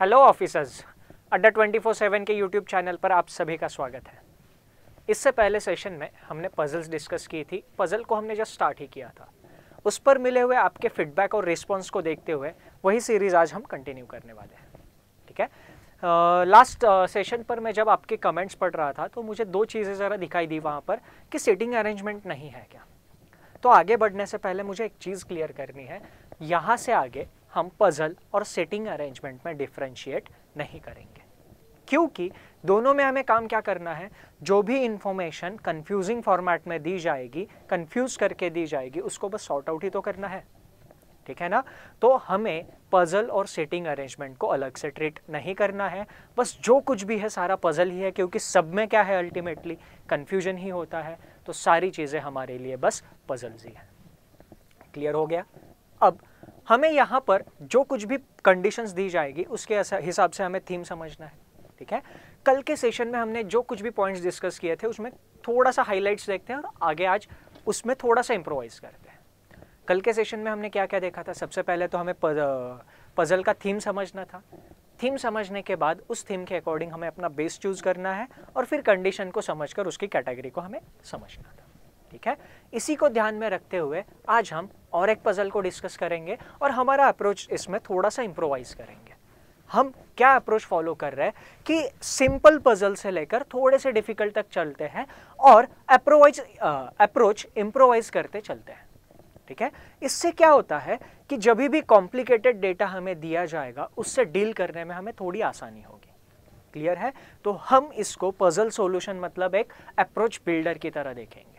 hello officers अड्डा 24/7 के YouTube channel पर आप सभी का स्वागत है इससे पहले सेशन में हमने पजल्स डिस्कस की थी पजल को हमने जस्ट स्टार्ट ही किया था उस पर मिले हुए आपके फीडबैक और रिस्पॉन्स को देखते हुए वही सीरीज़ आज हम कंटिन्यू करने वाले हैं ठीक है लास्ट uh, सेशन uh, पर मैं जब आपके कमेंट्स पढ़ रहा था तो मुझे दो चीज़ें ज़रा दिखाई दी वहाँ पर कि सीटिंग अरेंजमेंट नहीं है क्या तो आगे बढ़ने से पहले मुझे एक चीज़ क्लियर करनी है यहाँ से आगे हम पजल और सेटिंग अरेंजमेंट में डिफ्रेंशिएट नहीं करेंगे क्योंकि दोनों में हमें काम क्या करना है जो भी इंफॉर्मेशन कंफ्यूजिंग फॉर्मेट में दी जाएगी कंफ्यूज करके दी जाएगी उसको बस सॉर्ट आउट ही तो करना है ठीक है ना तो हमें पजल और सेटिंग अरेंजमेंट को अलग से ट्रीट नहीं करना है बस जो कुछ भी है सारा पजल ही है क्योंकि सब में क्या है अल्टीमेटली कन्फ्यूजन ही होता है तो सारी चीज़ें हमारे लिए बस पजल्स ही हैं क्लियर हो गया अब हमें यहाँ पर जो कुछ भी कंडीशंस दी जाएगी उसके हिसाब से हमें थीम समझना है ठीक है कल के सेशन में हमने जो कुछ भी पॉइंट्स डिस्कस किए थे उसमें थोड़ा सा हाईलाइट्स देखते हैं और आगे आज उसमें थोड़ा सा इम्प्रोवाइज़ करते हैं कल के सेशन में हमने क्या क्या देखा था सबसे पहले तो हमें पज़ल का थीम समझना था थीम समझने के बाद उस थीम के अकॉर्डिंग हमें अपना बेस चूज़ करना है और फिर कंडीशन को समझकर उसकी कैटेगरी को हमें समझना था ठीक है इसी को ध्यान में रखते हुए आज हम और एक पज़ल को डिस्कस करेंगे और हमारा अप्रोच इसमें थोड़ा सा इम्प्रोवाइज़ करेंगे हम क्या अप्रोच फॉलो कर रहे हैं कि सिंपल पज़ल से लेकर थोड़े से डिफ़िकल्ट तक चलते हैं और अप्रोवाइज अप्रोच इम्प्रोवाइज़ करते चलते हैं ठीक है इससे क्या होता है कि जब भी कॉम्प्लिकेटेड डेटा हमें दिया जाएगा उससे डील करने में हमें थोड़ी आसानी होगी क्लियर है तो हम इसको पज़ल सॉल्यूशन मतलब एक अप्रोच बिल्डर की तरह देखेंगे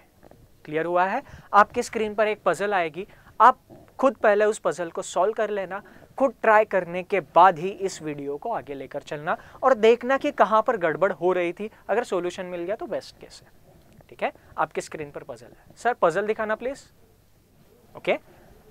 क्लियर हुआ है आपके स्क्रीन पर एक पज़ल आएगी आप खुद पहले उस पज़ल को सॉल्व कर लेना खुद ट्राई करने के बाद ही इस वीडियो को आगे लेकर चलना और देखना कि कहाँ पर गड़बड़ हो रही थी अगर सोल्यूशन मिल गया तो बेस्ट केस है ठीक है आपके स्क्रीन पर पज़ल है सर पज़ल दिखाना प्लीज़ ओके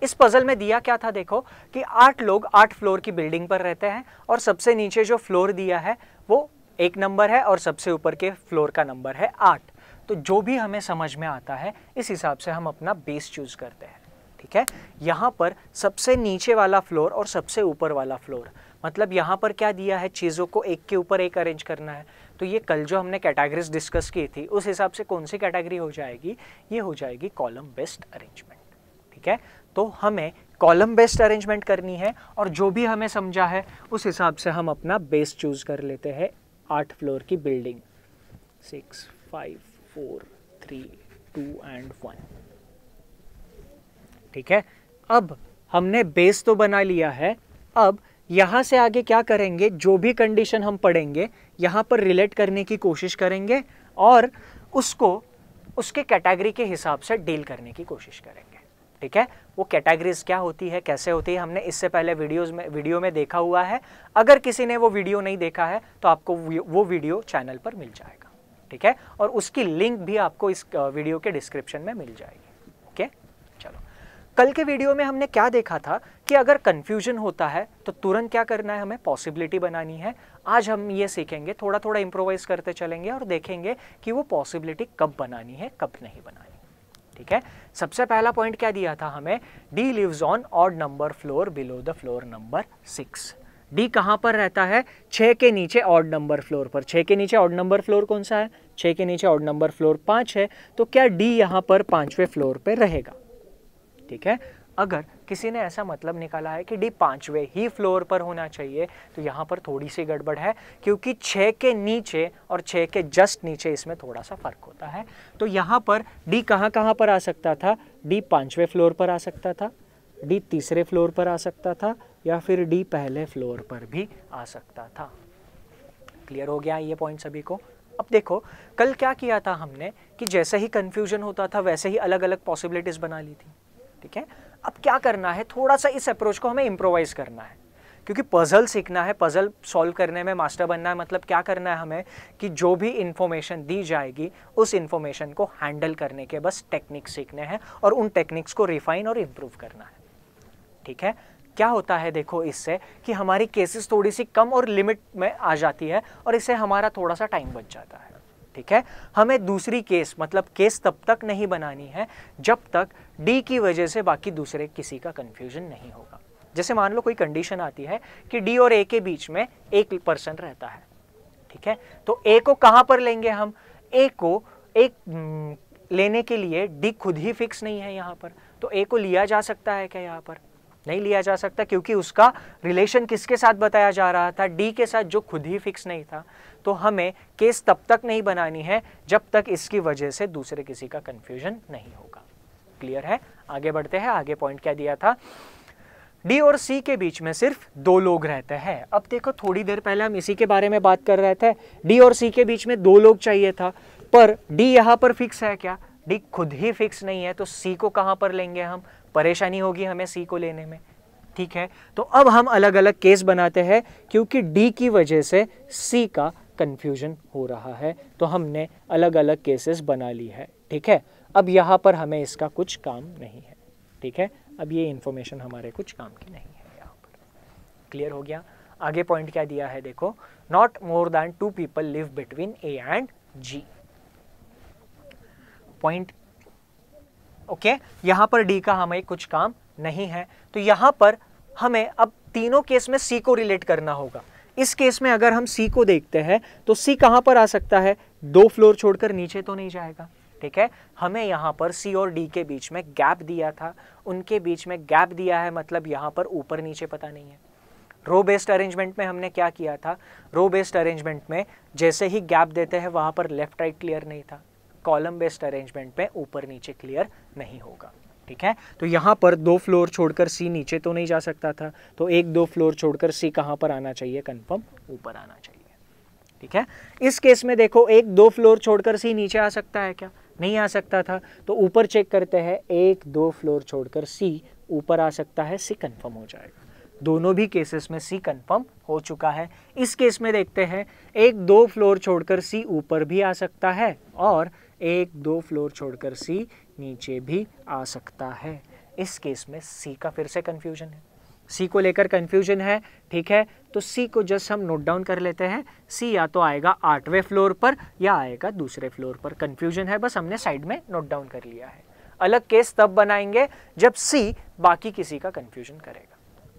इस पजल में दिया क्या था देखो कि आठ लोग आठ फ्लोर की बिल्डिंग पर रहते हैं और सबसे नीचे जो फ्लोर दिया है वो एक नंबर है और सबसे ऊपर के फ्लोर का नंबर है आठ तो जो भी हमें समझ में आता है इस हिसाब से हम अपना बेस चूज़ करते हैं ठीक है यहाँ पर सबसे नीचे वाला फ्लोर और सबसे ऊपर वाला फ्लोर मतलब यहाँ पर क्या दिया है चीज़ों को एक के ऊपर एक अरेंज करना है तो ये कल जो हमने कैटेगरीज डिस्कस की थी उस हिसाब से कौन सी कैटेगरी हो जाएगी ये हो जाएगी कॉलम बेस्ड अरेंजमेंट ठीक है तो हमें कॉलम बेस्ड अरेंजमेंट करनी है और जो भी हमें समझा है उस हिसाब से हम अपना बेस चूज़ कर लेते हैं आठ फ्लोर की building six five four three two and one ठीक है अब हमने बेस तो बना लिया है अब यहाँ से आगे क्या करेंगे जो भी कंडीशन हम पढ़ेंगे यहाँ पर रिलेट करने की कोशिश करेंगे और उसको उसके कैटेगरी के हिसाब से डील करने की कोशिश करेंगे ठीक है वो कैटेगरीज क्या होती है कैसे होती है हमने इससे पहले वीडियोस में वीडियो में देखा हुआ है अगर किसी ने वो वीडियो नहीं देखा है तो आपको वो वीडियो चैनल पर मिल जाएगा ठीक है और उसकी लिंक भी आपको इस वीडियो के डिस्क्रिप्शन में मिल जाएगी ओके चलो कल के वीडियो में हमने क्या देखा था कि अगर कन्फ्यूजन होता है तो तुरंत क्या करना है हमें पॉसिबिलिटी बनानी है आज हम ये सीखेंगे थोड़ा थोड़ा इम्प्रोवाइज करते चलेंगे और देखेंगे कि वो पॉसिबिलिटी कब बनानी है कब नहीं बनानी ठीक है सबसे पहला पॉइंट क्या दिया था हमें D lives on odd number floor below the floor number six B कहाँ पर रहता है छः के नीचे ऑड नंबर फ्लोर पर छः के नीचे ऑड नंबर फ्लोर कौन सा है छः के नीचे ऑड नंबर फ्लोर पाँच है तो क्या डी यहाँ पर पाँचवें फ्लोर पर रहेगा ठीक है अगर किसी ने ऐसा मतलब निकाला है कि डी पाँचवें ही फ्लोर पर होना चाहिए तो यहाँ पर थोड़ी सी गड़बड़ है क्योंकि छः के नीचे और छः के जस्ट नीचे इसमें थोड़ा सा फ़र्क होता है तो यहाँ पर डी कहाँ कहाँ पर आ सकता था डी पाँचवें फ्लोर पर आ सकता था डी तीसरे फ्लोर पर आ सकता था या फिर डी पहले फ्लोर पर भी आ सकता था क्लियर हो गया ये पॉइंट सभी को अब देखो कल क्या किया था हमने कि जैसे ही कंफ्यूजन होता था वैसे ही अलग अलग पॉसिबिलिटीज़ बना ली थी ठीक है अब क्या करना है थोड़ा सा इस अप्रोच को हमें इम्प्रोवाइज़ करना है क्योंकि पज़ल सीखना है पज़ल सॉल्व करने में मास्टर बनना है मतलब क्या करना है हमें कि जो भी इन्फॉर्मेशन दी जाएगी उस इन्फॉर्मेशन को हैंडल करने के बस टेक्निक्स सीखने हैं और उन टेक्निक्स को रिफाइन और इम्प्रूव करना है ठीक है क्या होता है देखो इससे कि हमारी केसेस थोड़ी सी कम और लिमिट में आ जाती है और इससे हमारा थोड़ा सा टाइम बच जाता है ठीक है हमें दूसरी केस मतलब केस तब तक नहीं बनानी है जब तक डी की वजह से बाकी दूसरे किसी का कन्फ्यूजन नहीं होगा जैसे मान लो कोई कंडीशन आती है कि डी और ए के बीच में एक पर्सन रहता है ठीक है तो ए को कहाँ पर लेंगे हम ए को एक हम्म, लेने के लिए डी खुद ही फिक्स नहीं है यहाँ पर तो ए को लिया जा सकता है क्या यहाँ पर नहीं लिया जा सकता क्योंकि उसका रिलेशन किसके साथ बताया जा रहा था डी के साथ जो खुद ही फिक्स नहीं था तो हमें केस तब तक नहीं बनानी है जब तक इसकी वजह से दूसरे किसी का कंफ्यूजन नहीं होगा क्लियर है आगे बढ़ते हैं आगे पॉइंट क्या दिया था डी और सी के बीच में सिर्फ दो लोग रहते हैं अब देखो थोड़ी देर पहले हम इसी के बारे में बात कर रहे थे डी और सी के बीच में दो लोग चाहिए था पर डी यहाँ पर फिक्स है क्या डी खुद ही फिक्स नहीं है तो सी को कहाँ पर लेंगे हम परेशानी होगी हमें सी को लेने में ठीक है तो अब हम अलग अलग केस बनाते हैं क्योंकि डी की वजह से सी का कन्फ्यूजन हो रहा है तो हमने अलग अलग केसेस बना ली है ठीक है अब यहाँ पर हमें इसका कुछ काम नहीं है ठीक है अब ये इन्फॉर्मेशन हमारे कुछ काम की नहीं है यहाँ पर क्लियर हो गया आगे पॉइंट क्या दिया है देखो not more than two people live between A and G point okay यहाँ पर डी का हमें कुछ काम नहीं है तो यहाँ पर हमें अब तीनों केस में सी को रिलेट करना होगा इस केस में अगर हम सी को देखते हैं तो सी कहाँ पर आ सकता है दो फ्लोर छोड़कर नीचे तो नहीं जाएगा ठीक है हमें यहाँ पर सी और डी के बीच में गैप दिया था उनके बीच में गैप दिया है मतलब यहाँ पर ऊपर नीचे पता नहीं है रो बेस्ड अरेंजमेंट में हमने क्या किया था रो बेस्ड अरेंजमेंट में जैसे ही गैप देते हैं वहाँ पर लेफ्ट राइट क्लियर नहीं था कॉलम बेस्ड अरेंजमेंट पे ऊपर नीचे क्लियर नहीं होगा ठीक है तो यहाँ पर दो फ्लोर छोड़कर सी नीचे तो नहीं जा सकता था तो एक दो फ्लोर छोड़कर सी कहाँ पर आना चाहिए कन्फर्म ऊपर आना चाहिए ठीक है इस केस में देखो एक दो फ्लोर छोड़कर सी नीचे आ सकता है क्या नहीं आ सकता था तो ऊपर चेक करते हैं एक दो फ्लोर छोड़कर सी ऊपर आ सकता है सी कन्फर्म हो जाएगा दोनों भी केसेस में सी कंफर्म हो चुका है इस केस में देखते हैं एक दो फ्लोर छोड़कर सी ऊपर भी आ सकता है और एक दो फ्लोर छोड़कर सी नीचे भी आ सकता है इस केस में सी का फिर से कन्फ्यूजन है सी को लेकर कन्फ्यूजन है ठीक है तो सी को जस्ट हम नोट डाउन कर लेते हैं सी या तो आएगा आठवें फ्लोर पर या आएगा दूसरे फ्लोर पर कन्फ्यूजन है बस हमने साइड में नोट डाउन कर लिया है अलग केस तब बनाएंगे जब सी बाकी किसी का कन्फ्यूजन करेगा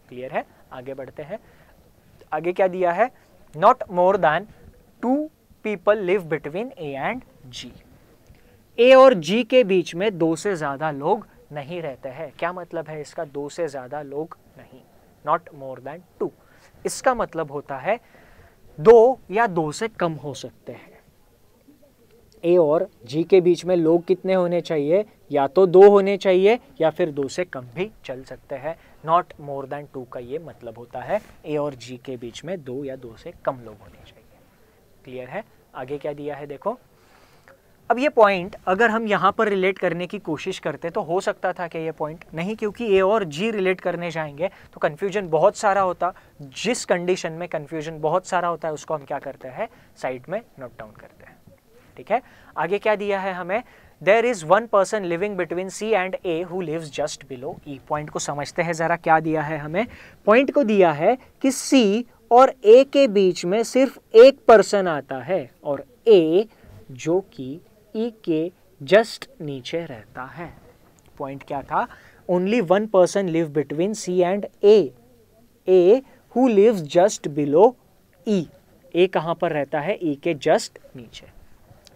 क्लियर है आगे बढ़ते हैं आगे क्या दिया है not more than two people live between A and G A और जी के बीच में दो से ज़्यादा लोग नहीं रहते हैं क्या मतलब है इसका दो से ज़्यादा लोग नहीं नॉट मोर देन टू इसका मतलब होता है दो या दो से कम हो सकते हैं ए और जी के बीच में लोग कितने होने चाहिए या तो दो होने चाहिए या फिर दो से कम भी चल सकते हैं नॉट मोर देन टू का ये मतलब होता है ए और जी के बीच में दो या दो से कम लोग होने चाहिए क्लियर है आगे क्या दिया है देखो अब ये पॉइंट अगर हम यहाँ पर रिलेट करने की कोशिश करते तो हो सकता था कि ये पॉइंट नहीं क्योंकि ए और जी रिलेट करने जाएंगे तो कन्फ्यूजन बहुत सारा होता जिस कंडीशन में कन्फ्यूजन बहुत सारा होता है उसको हम क्या करते हैं साइड में नोट डाउन करते हैं ठीक है आगे क्या दिया है हमें there is one person living between C and A who lives just below E point को समझते हैं जरा क्या दिया है हमें पॉइंट को दिया है कि सी और ए के बीच में सिर्फ एक पर्सन आता है और ए जो कि ई के जस्ट नीचे रहता है पॉइंट क्या था only one person live between C and A A who lives just below E A कहाँ पर रहता है ई e के जस्ट नीचे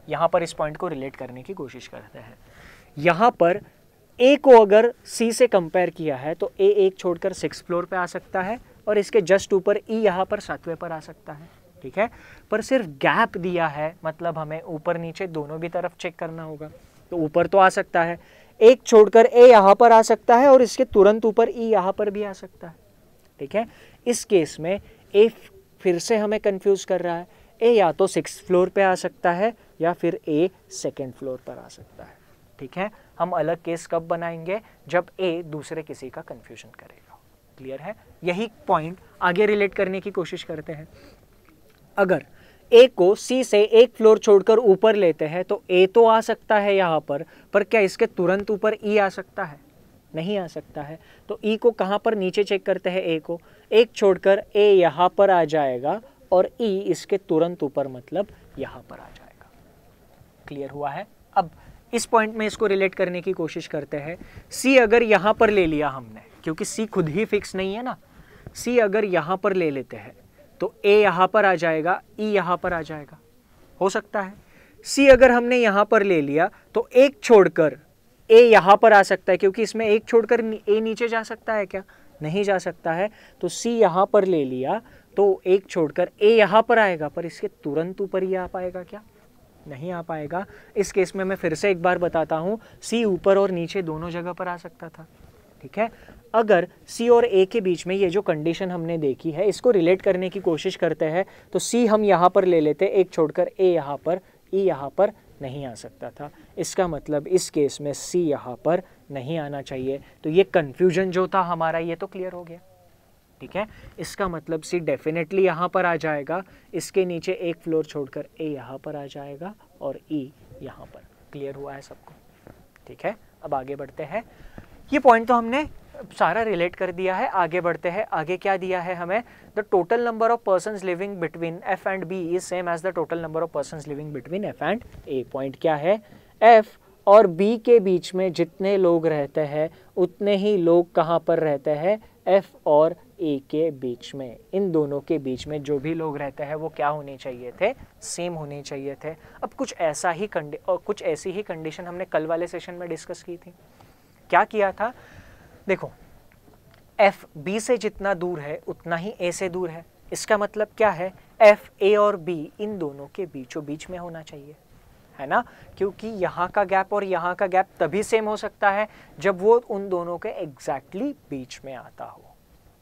यहाँ पर इस पॉइंट को रिलेट करने की कोशिश करते हैं यहाँ पर ए को अगर सी से कंपेयर किया है तो ए एक छोड़कर सिक्स फ्लोर पे आ सकता है और इसके जस्ट ऊपर ई e यहाँ पर सातवें पर आ सकता है ठीक है पर सिर्फ गैप दिया है मतलब हमें ऊपर नीचे दोनों भी तरफ चेक करना होगा तो ऊपर तो आ सकता है एक छोड़कर ए यहाँ पर आ सकता है और इसके तुरंत ऊपर ई e यहाँ पर भी आ सकता है ठीक है इस केस में ए फिर से हमें कंफ्यूज कर रहा है ए या तो सिक्स फ्लोर पे आ सकता है या फिर ए सेकेंड फ्लोर पर आ सकता है ठीक है हम अलग केस कब बनाएंगे जब ए दूसरे किसी का कन्फ्यूजन करेगा क्लियर है यही पॉइंट आगे रिलेट करने की कोशिश करते हैं अगर ए को सी से एक फ्लोर छोड़कर ऊपर लेते हैं तो ए तो आ सकता है यहाँ पर पर क्या इसके तुरंत ऊपर ई e आ सकता है नहीं आ सकता है तो ई e को कहाँ पर नीचे चेक करते हैं ए को एक छोड़कर ए यहाँ पर आ जाएगा और ई e इसके तुरंत ऊपर मतलब यहाँ पर आ जाएगा क्लियर हुआ है अब इस पॉइंट में इसको रिलेट करने की कोशिश करते हैं सी अगर यहाँ पर ले लिया हमने क्योंकि सी खुद ही फिक्स नहीं है ना सी अगर यहाँ पर ले लेते हैं तो ए यहाँ पर आ जाएगा ई e यहाँ पर आ जाएगा हो सकता है सी अगर हमने यहाँ पर ले लिया तो एक छोड़कर ए यहाँ पर आ सकता है क्योंकि इसमें एक छोड़कर ए नीचे जा सकता है क्या नहीं जा सकता है तो सी यहाँ पर ले लिया तो एक छोड़कर ए यहाँ पर आएगा पर इसके तुरंत ऊपर ही आ पाएगा क्या नहीं आ पाएगा इस केस में मैं फिर से एक बार बताता हूँ सी ऊपर और नीचे दोनों जगह पर आ सकता था ठीक है अगर सी और ए के बीच में ये जो कंडीशन हमने देखी है इसको रिलेट करने की कोशिश करते हैं तो सी हम यहाँ पर ले लेते एक छोड़कर ए यहाँ पर ई e यहाँ पर नहीं आ सकता था इसका मतलब इस केस में सी यहाँ पर नहीं आना चाहिए तो ये कन्फ्यूजन जो था हमारा ये तो क्लियर हो गया ठीक है इसका मतलब सी डेफिनेटली यहाँ पर आ जाएगा इसके नीचे एक फ्लोर छोड़कर ए यहाँ पर आ जाएगा और ई e यहाँ पर क्लियर हुआ है सबको ठीक है अब आगे बढ़ते हैं ये पॉइंट तो हमने सारा रिलेट कर दिया है आगे बढ़ते हैं आगे क्या दिया है हमें the total number of person living between F and B is same as the total number of person living between F and A point क्या है एफ और बी के बीच में जितने लोग रहते हैं उतने ही लोग कहाँ पर रहते हैं एफ और ए के बीच में इन दोनों के बीच में जो भी लोग रहते हैं वो क्या होने चाहिए थे सेम होने चाहिए थे अब कुछ ऐसा ही कंडी और कुछ ऐसी ही कंडीशन हमने कल वाले सेशन में डिस्कस की थी क्या किया था देखो एफ बी से जितना दूर है उतना ही ए से दूर है इसका मतलब क्या है एफ ए और बी इन दोनों के बीचों बीच में होना चाहिए है ना क्योंकि यहाँ का गैप और यहाँ का गैप तभी सेम हो सकता है जब वो उन दोनों के एग्जैक्टली exactly बीच में आता हो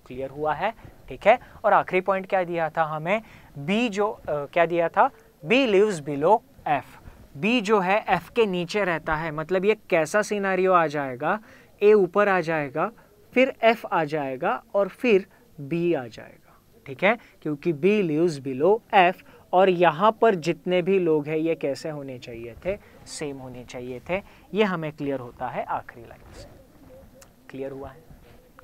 क्लियर हुआ है ठीक है और आखिरी पॉइंट क्या दिया था हमें बी जो आ, क्या दिया था B lives below F B जो है एफ के नीचे रहता है मतलब ये कैसा सीनारियो आ जाएगा ए ऊपर आ जाएगा फिर एफ आ जाएगा और फिर बी आ जाएगा ठीक है क्योंकि बी लिवज बिलो एफ और यहाँ पर जितने भी लोग हैं ये कैसे होने चाहिए थे सेम होने चाहिए थे ये हमें क्लियर होता है आखिरी लाइन से क्लियर हुआ है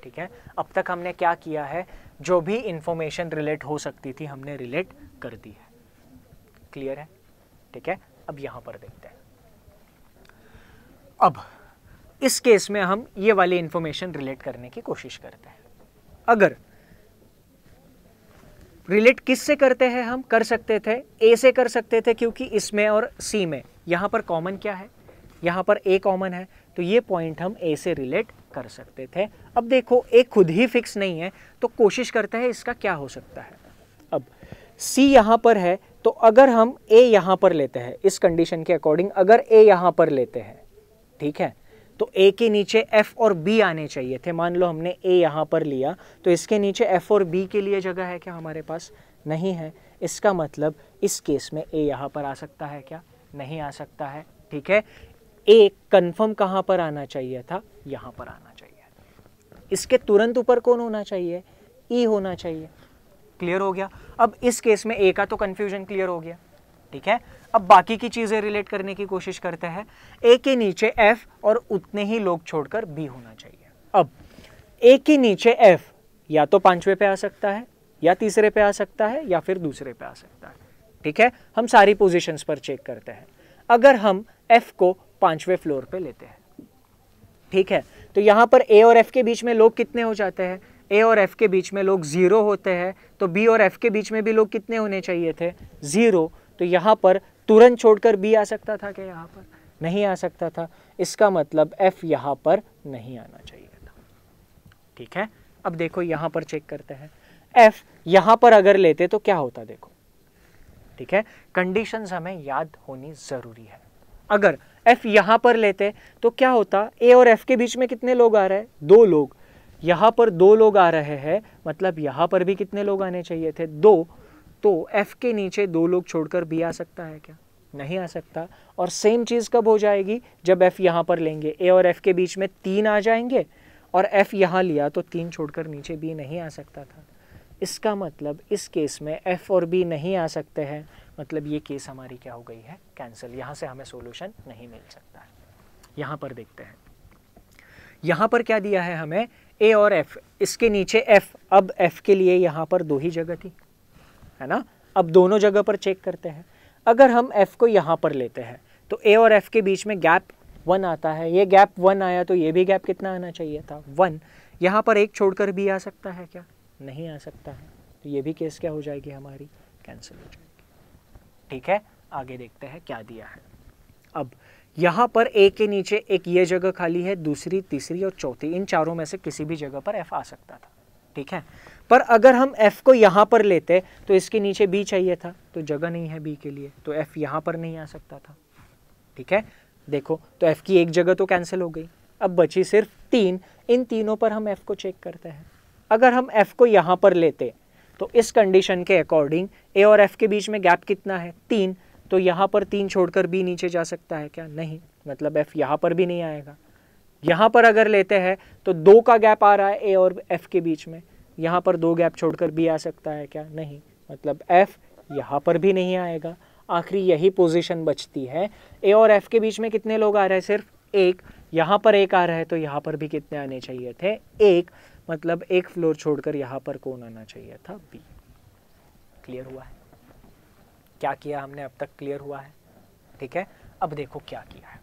ठीक है अब तक हमने क्या किया है जो भी इंफॉर्मेशन रिलेट हो सकती थी हमने रिलेट कर दी है क्लियर है ठीक है अब यहाँ पर देखते हैं अब इस केस में हम ये वाले इंफॉर्मेशन रिलेट करने की कोशिश करते हैं अगर रिलेट किस से करते हैं हम कर सकते थे ए से कर सकते थे क्योंकि इसमें और सी में यहाँ पर कॉमन क्या है यहाँ पर ए कॉमन है तो ये पॉइंट हम ए से रिलेट कर सकते थे अब देखो ए खुद ही फिक्स नहीं है तो कोशिश करते हैं इसका क्या हो सकता है अब सी यहाँ पर है तो अगर हम ए यहाँ पर लेते हैं इस कंडीशन के अकॉर्डिंग अगर ए यहाँ पर लेते हैं ठीक है तो ए के नीचे एफ और बी आने चाहिए थे मान लो हमने ए यहाँ पर लिया तो इसके नीचे एफ और बी के लिए जगह है क्या हमारे पास नहीं है इसका मतलब इस केस में ए यहाँ पर आ सकता है क्या नहीं आ सकता है ठीक है ए कन्फर्म कहाँ पर आना चाहिए था यहाँ पर आना चाहिए इसके तुरंत ऊपर कौन होना चाहिए ई e होना चाहिए क्लियर हो गया अब इस केस में ए का तो कन्फ्यूजन क्लियर हो गया ठीक है अब बाकी की चीज़ें रिलेट करने की कोशिश करते हैं ए के नीचे एफ और उतने ही लोग छोड़कर बी होना चाहिए अब ए के नीचे एफ या तो पांचवे पे आ सकता है या तीसरे पे आ सकता है या फिर दूसरे पे आ सकता है ठीक है हम सारी पोजिशन पर चेक करते हैं अगर हम एफ को पांचवे फ्लोर पे लेते हैं ठीक है तो यहां पर ए और एफ के बीच में लोग कितने हो जाते हैं ए और एफ के बीच में लोग ज़ीरो होते हैं तो बी और एफ के बीच में भी लोग कितने होने चाहिए थे ज़ीरो तो यहाँ पर तुरंत छोड़कर बी आ सकता था क्या यहाँ पर नहीं आ सकता था इसका मतलब एफ यहाँ पर नहीं आना चाहिए था ठीक है अब देखो यहाँ पर चेक करते हैं एफ यहाँ पर अगर लेते तो क्या होता देखो ठीक है कंडीशन हमें याद होनी ज़रूरी है अगर एफ यहाँ पर लेते तो क्या होता ए और एफ के बीच में कितने लोग आ रहे हैं दो लोग यहाँ पर दो लोग आ रहे हैं मतलब यहाँ पर भी कितने लोग आने चाहिए थे दो तो एफ़ के नीचे दो लोग छोड़कर भी आ सकता है क्या नहीं आ सकता और सेम चीज़ कब हो जाएगी जब एफ़ यहाँ पर लेंगे ए और एफ़ के बीच में तीन आ जाएंगे और एफ़ यहाँ लिया तो तीन छोड़कर नीचे बी नहीं आ सकता था इसका मतलब इस केस में एफ़ और बी नहीं आ सकते हैं मतलब ये केस हमारी क्या हो गई है कैंसिल यहाँ से हमें सोल्यूशन नहीं मिल सकता है यहाँ पर देखते हैं यहाँ पर क्या दिया है हमें ए और एफ़ इसके नीचे एफ़ अब एफ़ के लिए यहाँ पर दो ही जगह थी है ना अब दोनों जगह पर चेक करते हैं अगर हम एफ़ को यहाँ पर लेते हैं तो ए और एफ़ के बीच में गैप वन आता है ये गैप वन आया तो ये भी गैप कितना आना चाहिए था वन यहाँ पर एक छोड़कर भी आ सकता है क्या नहीं आ सकता है तो ये भी केस क्या हो जाएगी हमारी कैंसिल हो जाएगी ठीक है आगे देखते हैं क्या दिया है अब यहाँ पर ए के नीचे एक ये जगह खाली है दूसरी तीसरी और चौथी इन चारों में से किसी भी जगह पर एफ आ सकता था ठीक है पर अगर हम f को यहाँ पर लेते तो इसके नीचे b चाहिए था तो जगह नहीं है b के लिए तो f यहाँ पर नहीं आ सकता था ठीक है देखो तो f की एक जगह तो कैंसिल हो गई अब बची सिर्फ तीन इन तीनों पर हम f को चेक करते हैं अगर हम f को यहाँ पर लेते तो इस कंडीशन के अकॉर्डिंग a और f के बीच में गैप कितना है तीन तो यहाँ पर तीन छोड़कर b नीचे जा सकता है क्या नहीं मतलब f यहाँ पर भी नहीं आएगा यहाँ पर अगर लेते हैं तो दो का गैप आ रहा है ए और एफ के बीच में यहाँ पर दो गैप छोड़कर बी आ सकता है क्या नहीं मतलब एफ यहाँ पर भी नहीं आएगा आखिरी यही पोजीशन बचती है ए और एफ के बीच में कितने लोग आ रहे हैं सिर्फ एक यहाँ पर एक आ रहा है तो यहाँ पर भी कितने आने चाहिए थे एक मतलब एक फ्लोर छोड़कर यहाँ पर कौन आना चाहिए था बी क्लियर हुआ है क्या किया हमने अब तक क्लियर हुआ है ठीक है अब देखो क्या किया है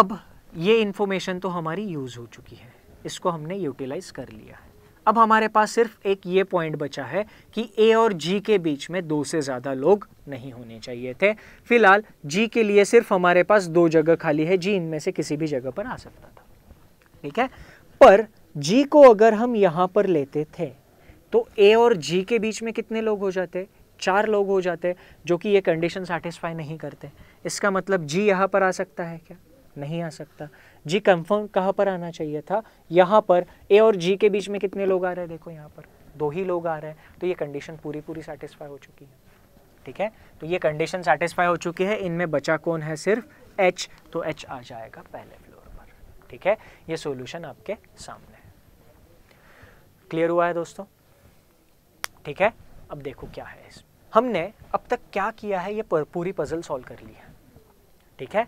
अब ये इन्फॉर्मेशन तो हमारी यूज़ हो चुकी है इसको हमने यूटिलाइज कर लिया है अब हमारे पास सिर्फ एक ये पॉइंट बचा है कि ए और जी के बीच में दो से ज़्यादा लोग नहीं होने चाहिए थे फिलहाल जी के लिए सिर्फ हमारे पास दो जगह खाली है जी इनमें से किसी भी जगह पर आ सकता था ठीक है पर जी को अगर हम यहाँ पर लेते थे तो ए और जी के बीच में कितने लोग हो जाते चार लोग हो जाते जो कि ये कंडीशन सेटिस्फाई नहीं करते इसका मतलब जी यहाँ पर आ सकता है क्या नहीं आ सकता जी कंफर्म कहाँ पर आना चाहिए था यहाँ पर ए और जी के बीच में कितने लोग आ रहे हैं देखो यहाँ पर दो ही लोग आ रहे हैं तो ये कंडीशन पूरी पूरी सेटिस्फाई हो चुकी है ठीक है तो ये कंडीशन सेटिस्फाई हो चुकी है इनमें बचा कौन है सिर्फ एच तो एच आ जाएगा पहले फ्लोर पर ठीक है ये सोल्यूशन आपके सामने है क्लियर हुआ है दोस्तों ठीक है अब देखो क्या है इसमें हमने अब तक क्या किया है ये पूरी पजल सॉल्व कर ली है ठीक है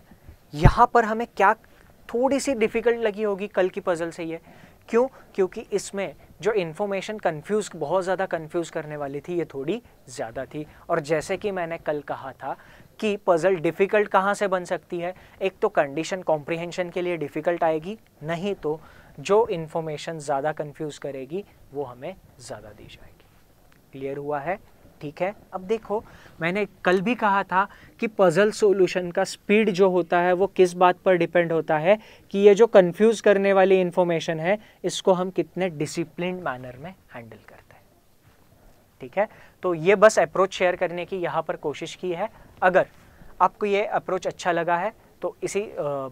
यहाँ पर हमें क्या थोड़ी सी डिफ़िकल्ट लगी होगी कल की पज़ल से ये क्यों क्योंकि इसमें जो इन्फॉर्मेशन कंफ्यूज बहुत ज़्यादा कंफ्यूज करने वाली थी ये थोड़ी ज़्यादा थी और जैसे कि मैंने कल कहा था कि पज़ल डिफ़िकल्ट कहाँ से बन सकती है एक तो कंडीशन कॉम्प्रिहेंशन के लिए डिफ़िकल्ट आएगी नहीं तो जो इन्फॉर्मेशन ज़्यादा कन्फ्यूज़ करेगी वो हमें ज़्यादा दी जाएगी क्लियर हुआ है ठीक है अब देखो मैंने कल भी कहा था कि पज़ल सॉल्यूशन का स्पीड जो होता है वो किस बात पर डिपेंड होता है कि ये जो कंफ्यूज करने वाली इन्फॉर्मेशन है इसको हम कितने डिसिप्लिन मैनर में हैंडल करते हैं ठीक है तो ये बस अप्रोच शेयर करने की यहाँ पर कोशिश की है अगर आपको ये अप्रोच अच्छा लगा है तो इसी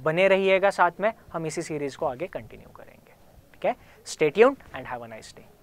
बने रहिएगा साथ में हम इसी सीरीज़ को आगे कंटिन्यू करेंगे ठीक है stay tuned and have a nice day